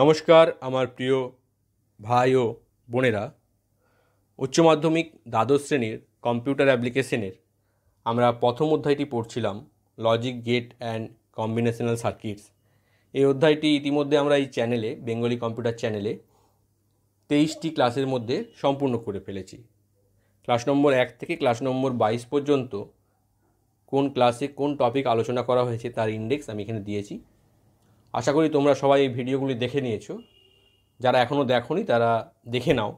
নমস্কার আমার প্রিয় ভাই ও বোনেরা উচ্চ মাধ্যমিক দ্বাদশ শ্রেণীর কম্পিউটার অ্যাপ্লিকেশনের আমরা প্রথম অধ্যায়টি পড়ছিলাম logic gate and combinational circuits এই অধ্যায়টি ইতিমধ্যে আমরা এই চ্যানেলে বেঙ্গলি কম্পিউটার চ্যানেলে তেইশটি ক্লাসের মধ্যে সম্পূর্ণ করে ফেলেছি ক্লাস নম্বর এক থেকে ক্লাস নম্বর বাইশ পর্যন্ত কোন ক্লাসে কোন টপিক আলোচনা করা হয়েছে তার ইন্ডেক্স আমি এখানে দিয়েছি আশা করি তোমরা সবাই এই ভিডিওগুলি দেখে নিয়েছো যারা এখনও দেখনি তারা দেখে নাও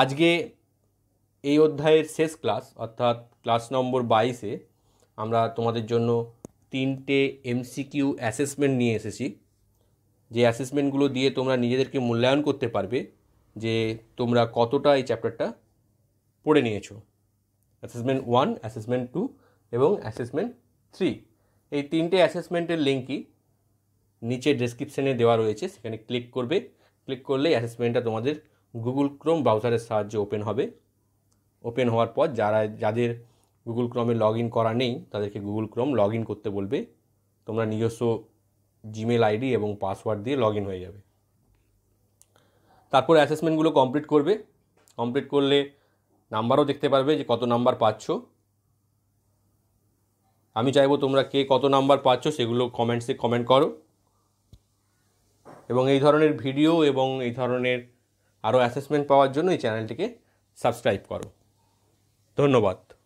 আজকে এই অধ্যায়ের শেষ ক্লাস অর্থাৎ ক্লাস নম্বর বাইশে আমরা তোমাদের জন্য তিনটে এমসিকিউ অ্যাসেসমেন্ট নিয়ে এসেছি যে অ্যাসেসমেন্টগুলো দিয়ে তোমরা নিজেদেরকে মূল্যায়ন করতে পারবে যে তোমরা কতটা এই চ্যাপ্টারটা পড়ে নিয়েছো অ্যাসেসমেন্ট ওয়ান অ্যাসেসমেন্ট টু এবং অ্যাসেসমেন্ট থ্রি এই তিনটে অ্যাসেসমেন্টের লিঙ্কই নিচে ডেসক্রিপশানে দেওয়া রয়েছে সেখানে ক্লিক করবে ক্লিক করলে অ্যাসেসমেন্টটা তোমাদের গুগল ক্রোম ব্রাউজারের সাহায্যে ওপেন হবে ওপেন হওয়ার পর যারা যাদের গুগল ক্রমে লগ ইন করা নেই তাদেরকে গুগল ক্রোম লগ ইন করতে বলবে তোমরা নিজস্ব জিমেল আইডি এবং পাসওয়ার্ড দিয়ে লগ ইন হয়ে যাবে তারপর অ্যাসেসমেন্টগুলো কমপ্লিট করবে কমপ্লিট করলে নাম্বারও দেখতে পারবে যে কত নাম্বার পাচ্ছ আমি চাইবো তোমরা কে কত নাম্বার পাচ্ছ সেগুলো কমেন্টসে কমেন্ট করো এবং এই ধরনের ভিডিও এবং এই ধরনের আরও অ্যাসেসমেন্ট পাওয়ার জন্য এই চ্যানেলটিকে সাবস্ক্রাইব করো ধন্যবাদ